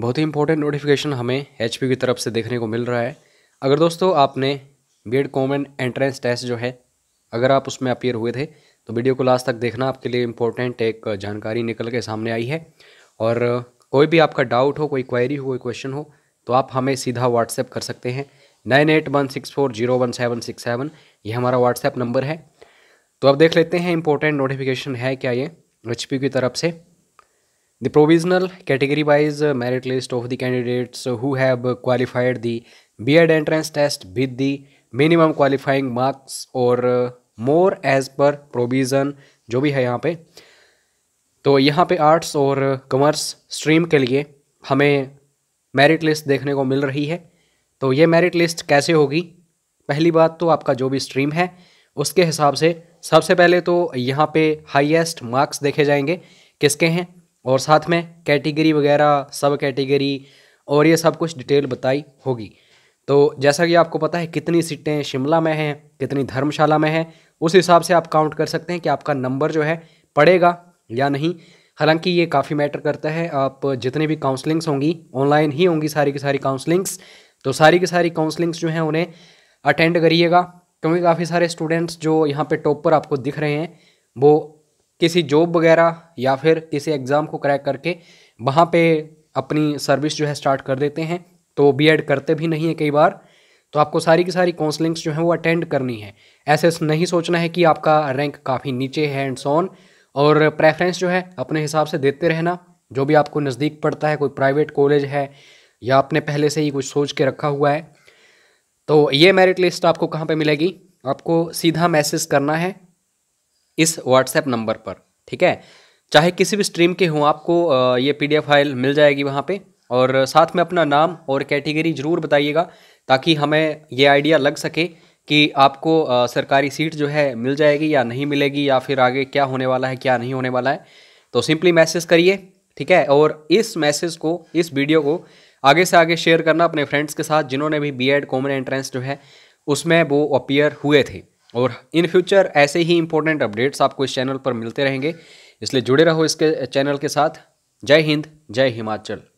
बहुत ही important notification हमें एच की तरफ से देखने को मिल रहा है अगर दोस्तों आपने B Ed common entrance test जो है अगर आप उसमें अपियर हुए थे तो वीडियो को लास्ट तक देखना आपके लिए इम्पोर्टेंट एक जानकारी निकल के सामने आई है और कोई भी आपका डाउट हो कोई क्वायरी हो कोई क्वेश्चन हो तो आप हमें सीधा व्हाट्सएप कर सकते हैं nine eight one six four zero one seven six seven ये हमारा व्हाट्सएप नंबर है तो अब देख लेते हैं इंपॉर्टेंट नोटिफिकेशन है क्या ये एच की तरफ से The provisional category wise merit list of the candidates who have qualified the BEd entrance test with the minimum qualifying marks or more as per provision जो भी है यहाँ पे तो यहाँ पे आर्ट्स और कॉमर्स स्ट्रीम के लिए हमें मेरिट लिस्ट देखने को मिल रही है तो ये मेरिट लिस्ट कैसे होगी पहली बात तो आपका जो भी स्ट्रीम है उसके हिसाब से सबसे पहले तो यहाँ पे हाईएस्ट मार्क्स देखे जाएंगे किसके हैं और साथ में कैटेगरी वगैरह सब कैटेगरी और ये सब कुछ डिटेल बताई होगी तो जैसा कि आपको पता है कितनी सीटें शिमला में हैं कितनी धर्मशाला में हैं उस हिसाब से आप काउंट कर सकते हैं कि आपका नंबर जो है पड़ेगा या नहीं हालांकि ये काफ़ी मैटर करता है आप जितने भी काउंसलिंग्स होंगी ऑनलाइन ही होंगी सारी की सारी काउंसलिंग्स तो सारी की सारी काउंसलिंग्स जो हैं उन्हें अटेंड करिएगा क्योंकि काफ़ी सारे स्टूडेंट्स जो यहाँ पर टॉप पर आपको दिख रहे हैं वो किसी जॉब वगैरह या फिर किसी एग्ज़ाम को क्रैक करके वहाँ पे अपनी सर्विस जो है स्टार्ट कर देते हैं तो बी एड करते भी नहीं है कई बार तो आपको सारी की सारी काउंसलिंग्स जो हैं वो अटेंड करनी है ऐसे नहीं सोचना है कि आपका रैंक काफ़ी नीचे है एंड सोन और प्रेफरेंस जो है अपने हिसाब से देते रहना जो भी आपको नज़दीक पड़ता है कोई प्राइवेट कॉलेज है या आपने पहले से ही कुछ सोच के रखा हुआ है तो ये मेरिट लिस्ट आपको कहाँ पे मिलेगी आपको सीधा मैसेज करना है इस व्हाट्सएप नंबर पर ठीक है चाहे किसी भी स्ट्रीम के हों आपको ये पी फाइल मिल जाएगी वहाँ पर और साथ में अपना नाम और कैटेगरी ज़रूर बताइएगा ताकि हमें ये आइडिया लग सके कि आपको सरकारी सीट जो है मिल जाएगी या नहीं मिलेगी या फिर आगे क्या होने वाला है क्या नहीं होने वाला है तो सिंपली मैसेज करिए ठीक है और इस मैसेज को इस वीडियो को आगे से आगे शेयर करना अपने फ्रेंड्स के साथ जिन्होंने भी बी एड कॉमन एंट्रेंस जो है उसमें वो अपीयर हुए थे और इन फ्यूचर ऐसे ही इंपॉर्टेंट अपडेट्स आपको इस चैनल पर मिलते रहेंगे इसलिए जुड़े रहो इसके चैनल के साथ जय हिंद जय हिमाचल